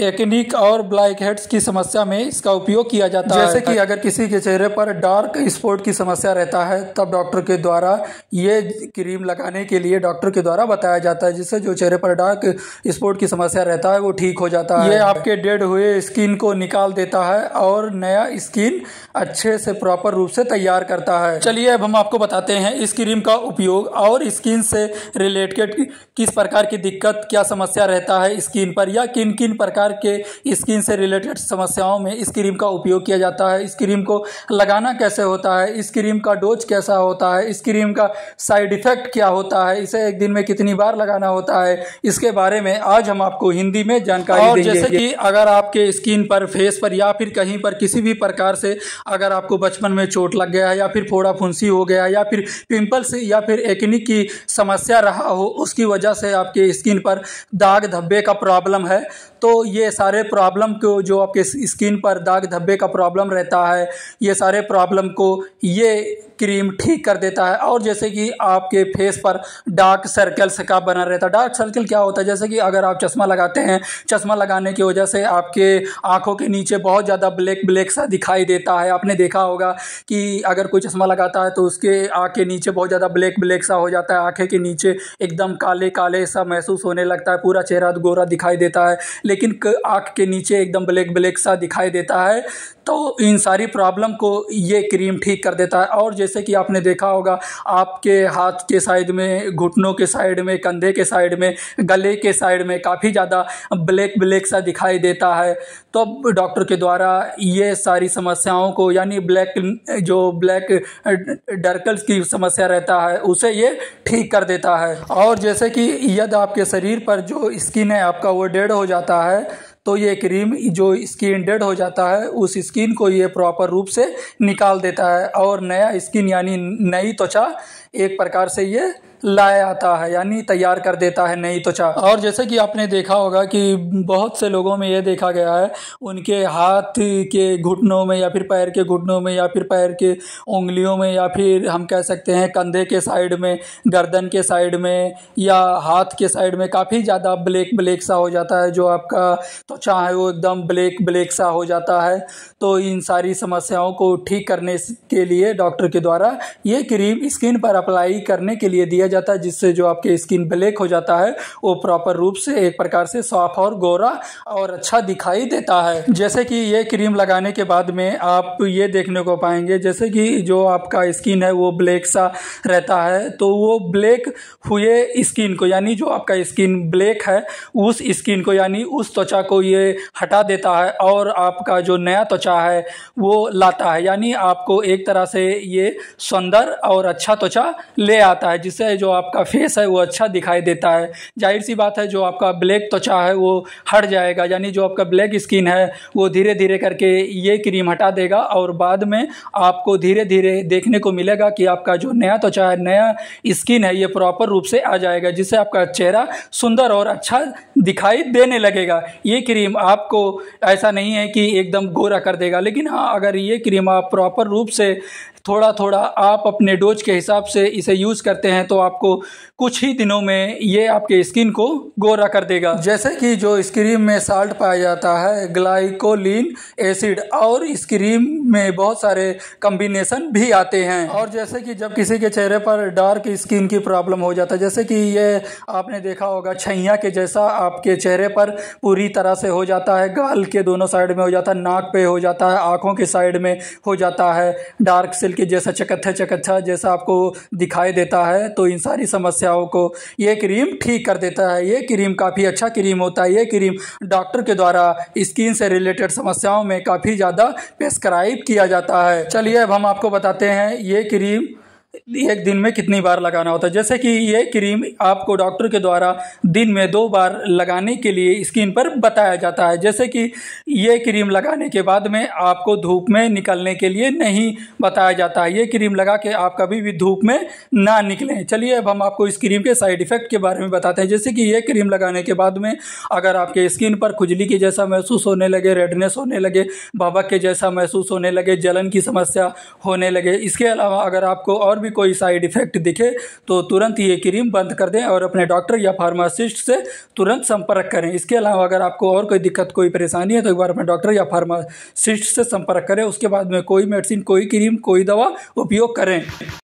एक्निक और black heads की समस्या में इसका उपयोग किया जाता जैसे है जैसे कि अगर किसी के चेहरे पर डार्क स्पॉट की समस्या रहता है तब डॉक्टर के द्वारा ये क्रीम लगाने के लिए डॉक्टर के द्वारा बताया जाता है जिससे जो चेहरे पर डार्क स्पॉट की समस्या रहता है वो ठीक हो जाता है ये आपके डेड हुए स्किन को निकाल देता है और नया स्किन अच्छे से प्रॉपर रूप से तैयार करता है चलिए अब हम आपको बताते हैं इस क्रीम का उपयोग और स्किन से रिलेटेड किस प्रकार की दिक्कत क्या समस्या रहता है स्किन पर या किन किन प्रकार प्रकार के स्किन से रिलेटेड समस्याओं में इस क्रीम का उपयोग किया जाता है इस क्रीम को लगाना कैसे होता है इस क्रीम का डोज कैसा होता है इस क्रीम का साइड इफेक्ट क्या होता है इसे एक दिन में कितनी बार लगाना होता है इसके बारे में आज हम आपको हिंदी में जानकारी और जैसे कि अगर आपके स्किन पर फेस पर या फिर कहीं पर किसी भी प्रकार से अगर आपको बचपन में चोट लग गया है या फिर फोड़ा फुंसी हो गया या फिर पिंपल्स या फिर एकनिक की समस्या रहा हो उसकी वजह से आपके स्किन पर दाग धब्बे का प्रॉब्लम है तो ये सारे प्रॉब्लम को जो आपके स्किन पर दाग धब्बे का प्रॉब्लम रहता है ये सारे प्रॉब्लम को ये क्रीम ठीक कर देता है और जैसे कि आपके फेस पर डार्क सर्कल्स का बना रहता है डार्क सर्कल क्या होता है जैसे कि अगर आप चश्मा लगाते हैं चश्मा लगाने की वजह से आपके आँखों के नीचे बहुत ज़्यादा ब्लैक ब्लैक सा दिखाई देता है आपने देखा होगा कि अगर कोई चश्मा लगाता है तो उसके आँख के नीचे बहुत ज़्यादा ब्लैक ब्लैक सा हो जाता है आँखें के नीचे एकदम काले काले सा महसूस होने लगता है पूरा चेहरा गोरा दिखाई देता है लेकिन आँख के नीचे एकदम ब्लैक ब्लैक सा दिखाई देता है तो इन सारी प्रॉब्लम को ये क्रीम ठीक कर देता है और जैसे जैसे कि आपने देखा होगा आपके हाथ के साइड में घुटनों के साइड में कंधे के साइड में गले के साइड में काफ़ी ज़्यादा ब्लैक ब्लैक सा दिखाई देता है तो डॉक्टर के द्वारा ये सारी समस्याओं को यानी ब्लैक जो ब्लैक डर्कल्स की समस्या रहता है उसे ये ठीक कर देता है और जैसे कि यदि आपके शरीर पर जो स्किन है आपका वो डेड हो जाता है तो ये क्रीम जो स्किन डेड हो जाता है उस स्किन को ये प्रॉपर रूप से निकाल देता है और नया स्किन यानी नई त्वचा एक प्रकार से ये लाया आता है यानी तैयार कर देता है नई त्वचा और जैसे कि आपने देखा होगा कि बहुत से लोगों में यह देखा गया है उनके हाथ के घुटनों में या फिर पैर के घुटनों में या फिर पैर के उंगलियों में या फिर हम कह सकते हैं कंधे के साइड में गर्दन के साइड में या हाथ के साइड में काफ़ी ज़्यादा ब्लैक ब्लैक सा हो जाता है जो आपका त्वचा है वो एकदम ब्लैक ब्लैक सा हो जाता है तो इन सारी समस्याओं को ठीक करने के लिए डॉक्टर के द्वारा ये क्रीम स्किन पर अप्लाई करने के लिए दिया जाता है जिससे जो आपके स्किन ब्लैक हो जाता है वो प्रॉपर रूप से एक प्रकार से साफ और गोरा और अच्छा दिखाई देता है जैसे कि ये क्रीम लगाने के बाद में आप ये देखने को पाएंगे जैसे कि जो आपका स्किन है वो ब्लैक सा रहता है तो वो ब्लैक हुए स्किन को यानी जो आपका स्किन ब्लैक है उस स्किन को यानी उस त्वचा को ये हटा देता है और आपका जो नया त्वचा है वो लाता है यानी आपको एक तरह से ये सुंदर और अच्छा त्वचा ले आता है जिससे जो आपका फेस है वो अच्छा दिखाई देता है जाहिर सी बात है जो आपका ब्लैक त्वचा है वो हट जाएगा यानी जो आपका ब्लैक स्किन है वो धीरे धीरे करके ये क्रीम हटा देगा और बाद में आपको धीरे धीरे देखने को मिलेगा कि आपका जो नया त्वचा है नया स्किन है ये प्रॉपर रूप से आ जाएगा जिससे आपका चेहरा सुंदर और अच्छा दिखाई देने लगेगा ये क्रीम आपको ऐसा नहीं है कि एकदम गोरा कर देगा लेकिन हाँ अगर ये क्रीम आप प्रॉपर रूप से थोड़ा थोड़ा आप अपने डोज के हिसाब से इसे यूज़ करते हैं तो आपको कुछ ही दिनों में ये आपके स्किन को गोरा कर देगा जैसे कि जो स्क्रीम में साल्ट पाया जाता है ग्लाइकोलिन एसिड और स्क्रीम में बहुत सारे कम्बिनेसन भी आते हैं और जैसे कि जब किसी के चेहरे पर डार्क स्किन की प्रॉब्लम हो जाता है जैसे कि ये आपने देखा होगा छैया के जैसा आपके चेहरे पर पूरी तरह से हो जाता है गाल के दोनों साइड में हो जाता है नाक पे हो जाता है आँखों के साइड में हो जाता है डार्क से आजकल के जैसा चकत्था चकत्था जैसा आपको दिखाई देता है तो इन सारी समस्याओं को ये क्रीम ठीक कर देता है ये क्रीम काफ़ी अच्छा क्रीम होता है ये क्रीम डॉक्टर के द्वारा स्किन से रिलेटेड समस्याओं में काफ़ी ज़्यादा प्रेस्क्राइब किया जाता है चलिए अब हम आपको बताते हैं ये क्रीम एक दिन में कितनी बार लगाना होता है जैसे कि ये क्रीम आपको डॉक्टर के द्वारा दिन में दो बार लगाने के लिए स्किन पर बताया जाता है जैसे कि ये क्रीम लगाने के बाद में आपको धूप में निकलने के लिए नहीं बताया जाता है ये क्रीम लगा के आप कभी भी धूप में ना निकलें चलिए अब हम आपको इस क्रीम के साइड इफ़ेक्ट के बारे में बताते हैं जैसे कि ये क्रीम लगाने के बाद में अगर आपके स्किन पर खुजली के जैसा महसूस होने लगे रेडनेस होने लगे बाबक के जैसा महसूस होने लगे जलन की समस्या होने लगे इसके अलावा अगर आपको और भी कोई साइड इफेक्ट दिखे तो तुरंत ये क्रीम बंद कर दें और अपने डॉक्टर या फार्मासिस्ट से तुरंत संपर्क करें इसके अलावा अगर आपको और कोई दिक्कत कोई परेशानी है तो एक बार अपने डॉक्टर या फार्मासिस्ट से संपर्क करें उसके बाद में कोई मेडिसिन कोई क्रीम कोई दवा उपयोग करें